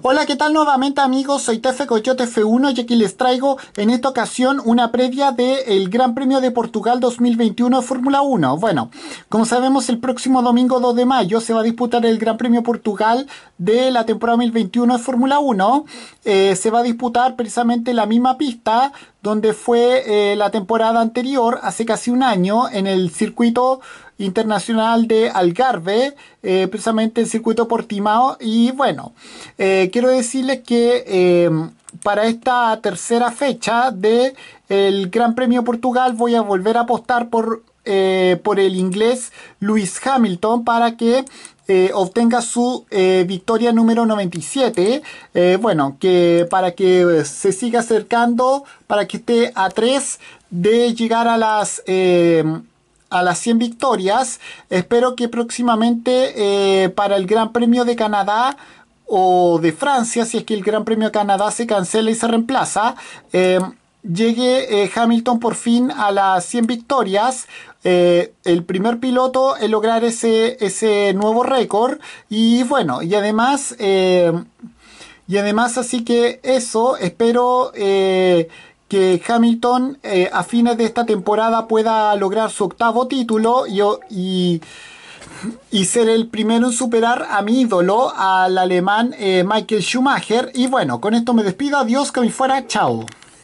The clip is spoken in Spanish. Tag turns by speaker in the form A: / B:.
A: Hola, ¿qué tal nuevamente amigos? Soy Tefe Coyote F1 y aquí les traigo en esta ocasión una previa del el Gran Premio de Portugal 2021 de Fórmula 1. Bueno, como sabemos el próximo domingo 2 de mayo se va a disputar el Gran Premio Portugal de la temporada 2021 de Fórmula 1. Eh, se va a disputar precisamente la misma pista donde fue eh, la temporada anterior, hace casi un año, en el circuito internacional de Algarve, eh, precisamente el circuito Portimao. Y bueno, eh, quiero decirles que para esta tercera fecha del Gran Premio Portugal voy a volver a apostar por, eh, por el inglés Lewis Hamilton para que eh, obtenga su eh, victoria número 97. bueno, que para que se siga acercando, para que esté a 3 de llegar a las, a las 100 victorias. Espero que próximamente para el Gran Premio de Canadá o de Francia, si es que el Gran Premio de Canadá se cancela y se reemplaza, eh, llegue eh, Hamilton por fin a las 100 victorias. Eh, el primer piloto en lograr ese, ese nuevo récord. Y bueno, y además, y además así que eso, espero que Hamilton a fines de esta temporada pueda lograr su octavo título y y ser el primero en superar a mi ídolo, al alemán eh, Michael Schumacher. Y bueno, con esto me despido. Adiós, que me fuera. Chao.